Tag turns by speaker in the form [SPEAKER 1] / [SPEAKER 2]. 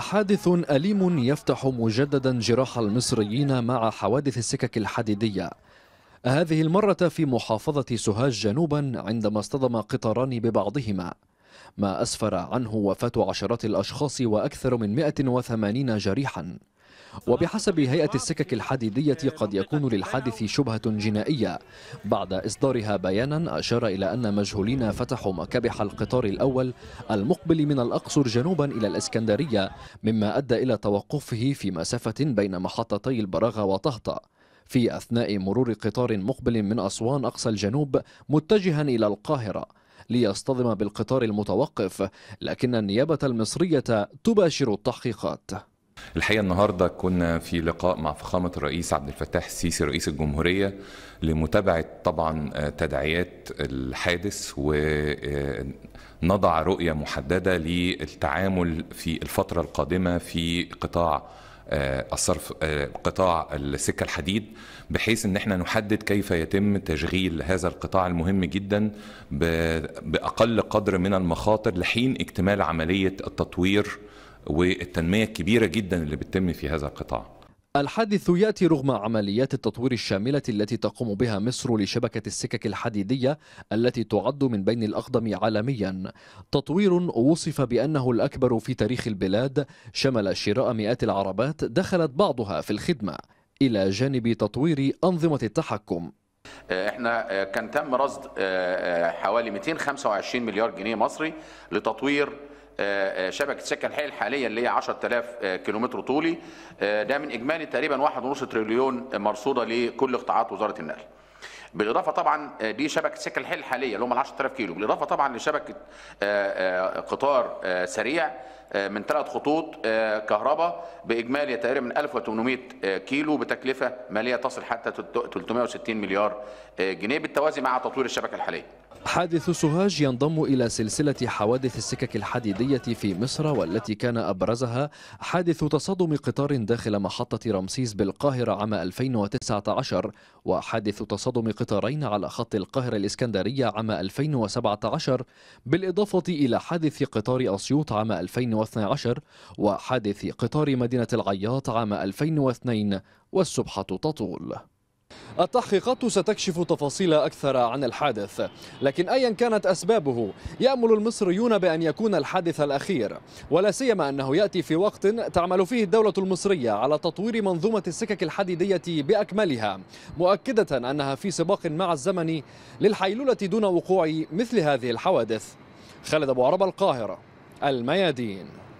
[SPEAKER 1] حادث أليم يفتح مجددا جراح المصريين مع حوادث السكك الحديدية هذه المرة في محافظة سوهاج جنوبا عندما اصطدم قطاران ببعضهما ما أسفر عنه وفاة عشرات الأشخاص وأكثر من 180 جريحاً وبحسب هيئة السكك الحديدية قد يكون للحادث شبهة جنائية بعد إصدارها بيانا أشار إلى أن مجهولين فتحوا مكابح القطار الأول المقبل من الأقصر جنوبا إلى الإسكندرية مما أدى إلى توقفه في مسافة بين محطتي البراغة وطهطة في أثناء مرور قطار مقبل من أسوان أقصى الجنوب متجها إلى القاهرة ليصطدم بالقطار المتوقف لكن النيابة المصرية تباشر التحقيقات
[SPEAKER 2] الحقيقه النهارده كنا في لقاء مع فخامه الرئيس عبد الفتاح السيسي رئيس الجمهوريه لمتابعه طبعا تداعيات الحادث ونضع رؤيه محدده للتعامل في الفتره القادمه في قطاع آه، الصرف آه، قطاع السكة الحديد بحيث ان احنا نحدد كيف يتم تشغيل هذا القطاع المهم جدا بأقل قدر من المخاطر لحين اكتمال عملية التطوير والتنمية الكبيرة جدا اللي بتتم في هذا القطاع
[SPEAKER 1] الحادث ياتي رغم عمليات التطوير الشامله التي تقوم بها مصر لشبكه السكك الحديديه التي تعد من بين الاقدم عالميا تطوير وصف بانه الاكبر في تاريخ البلاد شمل شراء مئات العربات دخلت بعضها في الخدمه الى جانب تطوير انظمه التحكم
[SPEAKER 3] آه، احنا آه، كان تم رصد آه، حوالي 225 مليار جنيه مصري لتطوير آه، آه، شبكه سكه الحي الحاليه اللي هي 10000 آه، كيلومتر طولي ده من اجمالي تقريبا 1.5 تريليون مرصوده لكل قطاعات وزاره النقل. بالاضافه طبعا دي شبكه سكه الحي الحاليه اللي هم ال 10000 كيلو بالاضافه طبعا لشبكه قطار سريع من ثلاث خطوط كهرباء باجمالي تقريبا 1800 كيلو بتكلفه ماليه تصل حتى 360 مليار جنيه بالتوازي مع تطوير الشبكه الحاليه
[SPEAKER 1] حادث سوهاج ينضم إلى سلسلة حوادث السكك الحديدية في مصر والتي كان أبرزها حادث تصادم قطار داخل محطة رمسيس بالقاهرة عام 2019 وحادث تصادم قطارين على خط القاهرة الإسكندرية عام 2017 بالإضافة إلى حادث قطار أسيوط عام 2012 وحادث قطار مدينة العياط عام 2002 والسبحة تطول التحقيقات ستكشف تفاصيل أكثر عن الحادث لكن أيا كانت أسبابه يأمل المصريون بأن يكون الحادث الأخير ولا سيما أنه يأتي في وقت تعمل فيه الدولة المصرية على تطوير منظومة السكك الحديدية بأكملها مؤكدة أنها في سباق مع الزمن للحيلولة دون وقوع مثل هذه الحوادث خالد أبو عرب القاهرة الميادين